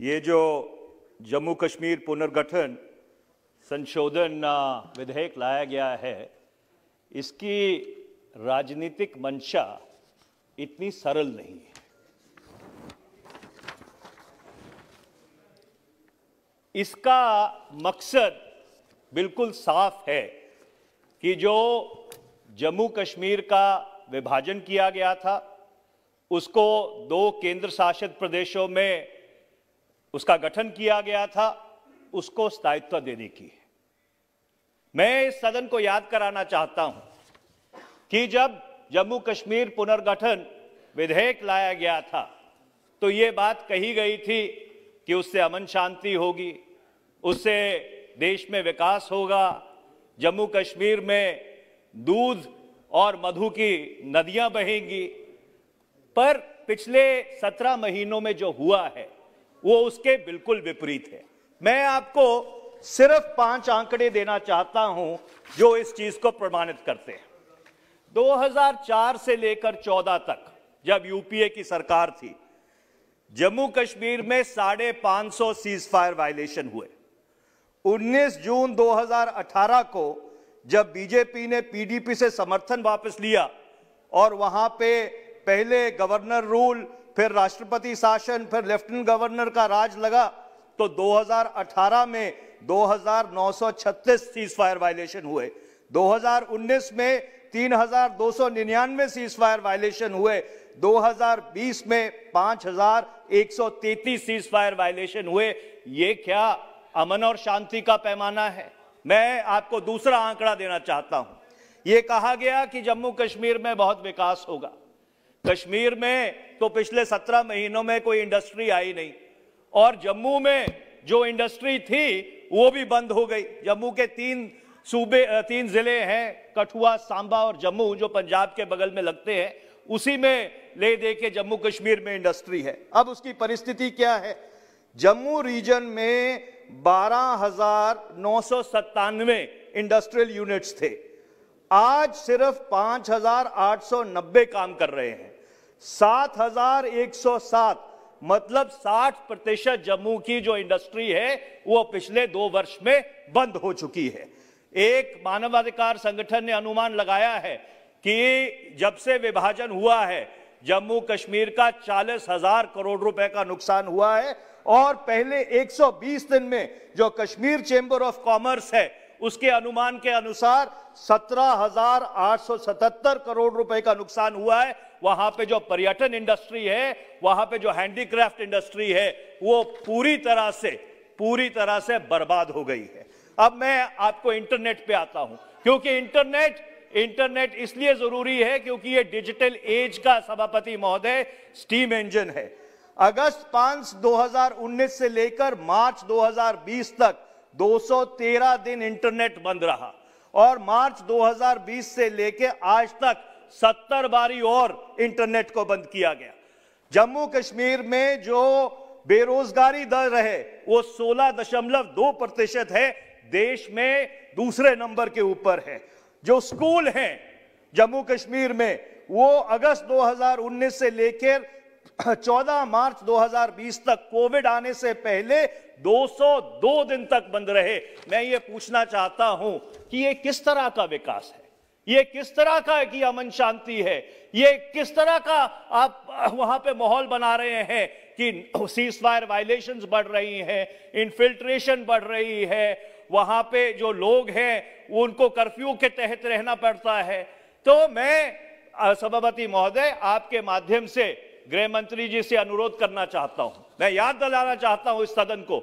ये जो जम्मू कश्मीर पुनर्गठन संशोधन विधेयक लाया गया है इसकी राजनीतिक मंशा इतनी सरल नहीं है इसका मकसद बिल्कुल साफ है कि जो जम्मू कश्मीर का विभाजन किया गया था उसको दो केंद्र शासित प्रदेशों में उसका गठन किया गया था उसको स्थायित्व देने की मैं इस सदन को याद कराना चाहता हूं कि जब जम्मू कश्मीर पुनर्गठन विधेयक लाया गया था तो यह बात कही गई थी कि उससे अमन शांति होगी उससे देश में विकास होगा जम्मू कश्मीर में दूध और मधु की नदियां बहेंगी पर पिछले सत्रह महीनों में जो हुआ है वो उसके बिल्कुल विपरीत है मैं आपको सिर्फ पांच आंकड़े देना चाहता हूं जो इस चीज को प्रमाणित करते हैं 2004 से लेकर 14 तक जब यूपीए की सरकार थी जम्मू कश्मीर में साढ़े पांच सौ सीज फायर वायलेशन हुए 19 जून 2018 को जब बीजेपी ने पीडीपी से समर्थन वापस लिया और वहां पे पहले गवर्नर रूल फिर राष्ट्रपति शासन फिर लेफ्टिनेंट गवर्नर का राज लगा तो 2018 में 2,936 सीज फायर वायलेशन हुए 2019 में 3,299 सीज फायर वायलेशन हुए 2020 में 5,133 सीज फायर वायलेशन हुए ये क्या अमन और शांति का पैमाना है मैं आपको दूसरा आंकड़ा देना चाहता हूं ये कहा गया कि जम्मू कश्मीर में बहुत विकास होगा कश्मीर में तो पिछले सत्रह महीनों में कोई इंडस्ट्री आई नहीं और जम्मू में जो इंडस्ट्री थी वो भी बंद हो गई जम्मू के तीन सूबे तीन जिले हैं कठुआ सांबा और जम्मू जो पंजाब के बगल में लगते हैं उसी में ले दे के जम्मू कश्मीर में इंडस्ट्री है अब उसकी परिस्थिति क्या है जम्मू रीजन में बारह हजार नौ सौ सत्तानवे इंडस्ट्रियल यूनिट्स थे आज सिर्फ 5,890 काम कर रहे हैं सात हजार एक सौ सात मतलब 60 प्रतिशत जम्मू की जो इंडस्ट्री है वो पिछले दो वर्ष में बंद हो चुकी है एक मानवाधिकार संगठन ने अनुमान लगाया है कि जब से विभाजन हुआ है जम्मू कश्मीर का चालीस हजार करोड़ रुपए का नुकसान हुआ है और पहले 120 दिन में जो कश्मीर चेंबर ऑफ कॉमर्स है उसके अनुमान के अनुसार 17,877 करोड़ रुपए का नुकसान हुआ है वहां पे जो पर्यटन इंडस्ट्री है वहां पे जो हैंडीक्राफ्ट इंडस्ट्री है वो पूरी तरह से पूरी तरह से बर्बाद हो गई है अब मैं आपको इंटरनेट पे आता हूं क्योंकि इंटरनेट इंटरनेट इसलिए जरूरी है क्योंकि ये डिजिटल एज का सभापति महोदय स्टीम इंजन है अगस्त 5 2019 से लेकर मार्च 2020 तक 213 दिन इंटरनेट बंद रहा और मार्च 2020 से लेकर आज तक सत्तर बारी और इंटरनेट को बंद किया गया जम्मू कश्मीर में जो बेरोजगारी दर रहे वो सोलह दशमलव दो प्रतिशत है देश में दूसरे नंबर के ऊपर है जो स्कूल हैं जम्मू कश्मीर में वो अगस्त 2019 से लेकर 14 मार्च 2020 तक कोविड आने से पहले 202 दिन तक बंद रहे मैं ये पूछना चाहता हूं कि ये किस तरह का विकास है ये किस तरह का की अमन शांति है ये किस तरह का आप वहां पे माहौल बना रहे हैं कि सीज फायर वायलेशन बढ़ रही हैं इनफिल्ट्रेशन बढ़ रही है वहां पे जो लोग हैं उनको कर्फ्यू के तहत रहना पड़ता है तो मैं सभापति महोदय आपके माध्यम से गृह मंत्री जी से अनुरोध करना चाहता हूं मैं याद दिलाना चाहता हूं इस सदन को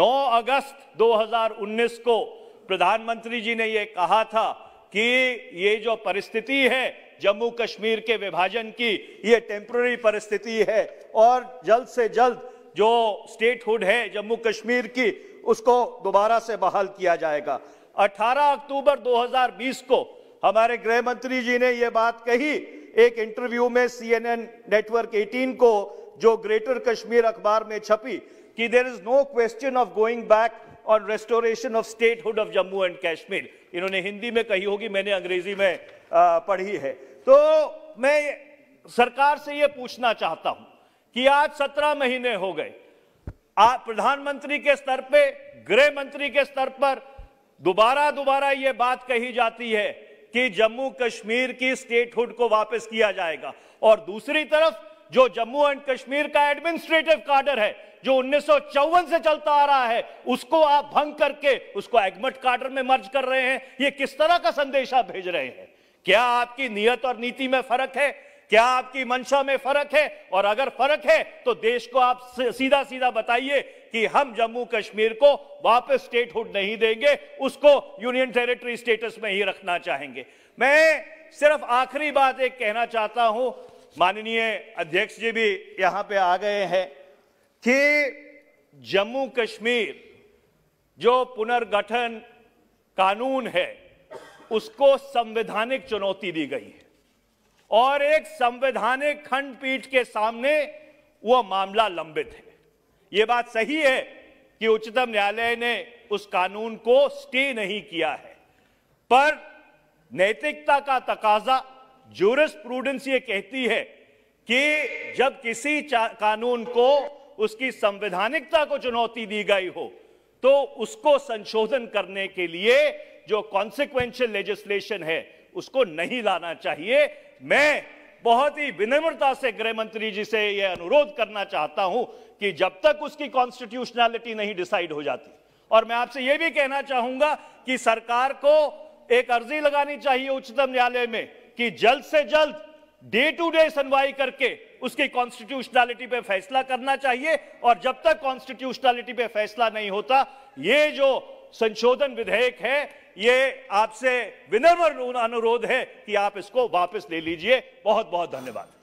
9 अगस्त 2019 को प्रधानमंत्री जी ने यह कहा था कि ये जो परिस्थिति है जम्मू कश्मीर के विभाजन की ये टेम्प्ररी परिस्थिति है और जल्द से जल्द जो स्टेटहुड है जम्मू कश्मीर की उसको दोबारा से बहाल किया जाएगा 18 अक्टूबर 2020 को हमारे गृह मंत्री जी ने ये बात कही एक इंटरव्यू में सीएनएन नेटवर्क 18 को जो ग्रेटर कश्मीर अखबार में छपी कि there is no question of going back on restoration of statehood of Jammu and Kashmir इन्होंने हिंदी में कही होगी मैंने अंग्रेजी में आ, पढ़ी है तो मैं सरकार से यह पूछना चाहता हूं कि आज सत्रह महीने हो गए प्रधानमंत्री के स्तर पे गृह मंत्री के स्तर पर दोबारा दोबारा यह बात कही जाती है कि जम्मू कश्मीर की स्टेटहुड को वापस किया जाएगा और दूसरी तरफ जो जम्मू एंड कश्मीर का एडमिनिस्ट्रेटिव कार्डर है जो उन्नीस से चलता आ रहा है उसको आप भंग करके उसको एगमट कार्डर में मर्ज कर रहे हैं ये किस तरह का संदेश आप भेज रहे हैं क्या आपकी नियत और नीति में फर्क है क्या आपकी मंशा में फर्क है और अगर फर्क है तो देश को आप सीधा सीधा बताइए कि हम जम्मू कश्मीर को वापस स्टेटहुड नहीं देंगे उसको यूनियन टेरिटरी स्टेटस में ही रखना चाहेंगे मैं सिर्फ आखिरी बात एक कहना चाहता हूं माननीय अध्यक्ष जी भी यहां पे आ गए हैं कि जम्मू कश्मीर जो पुनर्गठन कानून है उसको संवैधानिक चुनौती दी गई है और एक संवैधानिक खंडपीठ के सामने वो मामला लंबित है ये बात सही है कि उच्चतम न्यायालय ने उस कानून को स्टे नहीं किया है पर नैतिकता का तकाजा जोरस प्रूडेंस ये कहती है कि जब किसी कानून को उसकी संवैधानिकता को चुनौती दी गई हो तो उसको संशोधन करने के लिए जो कॉन्सिक्वेंशियल लेजिस्लेशन है उसको नहीं लाना चाहिए मैं बहुत ही विनम्रता से गृह मंत्री जी से यह अनुरोध करना चाहता हूं कि जब तक उसकी कॉन्स्टिट्यूशनैलिटी नहीं डिसाइड हो जाती और मैं आपसे यह भी कहना चाहूंगा कि सरकार को एक अर्जी लगानी चाहिए उच्चतम न्यायालय में कि जल्द से जल्द डे टू डे सुनवाई करके उसकी कॉन्स्टिट्यूशनलिटी पे फैसला करना चाहिए और जब तक कॉन्स्टिट्यूशनलिटी पे फैसला नहीं होता ये जो संशोधन विधेयक है ये आपसे विनम्र अनुरोध है कि आप इसको वापस ले लीजिए बहुत बहुत धन्यवाद